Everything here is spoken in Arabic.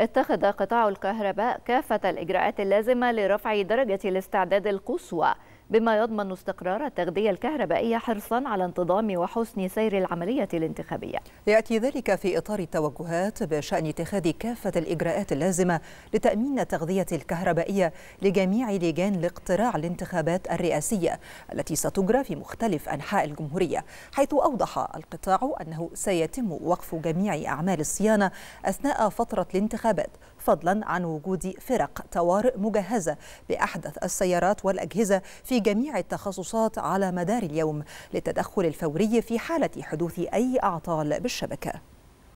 اتخذ قطاع الكهرباء كافة الإجراءات اللازمة لرفع درجة الاستعداد القصوى بما يضمن استقرار التغذية الكهربائية حرصا على انتظام وحسن سير العملية الانتخابية يأتي ذلك في إطار التوجهات بشأن اتخاذ كافة الإجراءات اللازمة لتأمين التغذية الكهربائية لجميع لجان الاقتراع الانتخابات الرئاسية التي ستجرى في مختلف أنحاء الجمهورية حيث أوضح القطاع أنه سيتم وقف جميع أعمال الصيانة أثناء فترة الانتخابات الانتخابات فضلا عن وجود فرق طوارئ مجهزه باحدث السيارات والاجهزه في جميع التخصصات على مدار اليوم للتدخل الفوري في حاله حدوث اي اعطال بالشبكه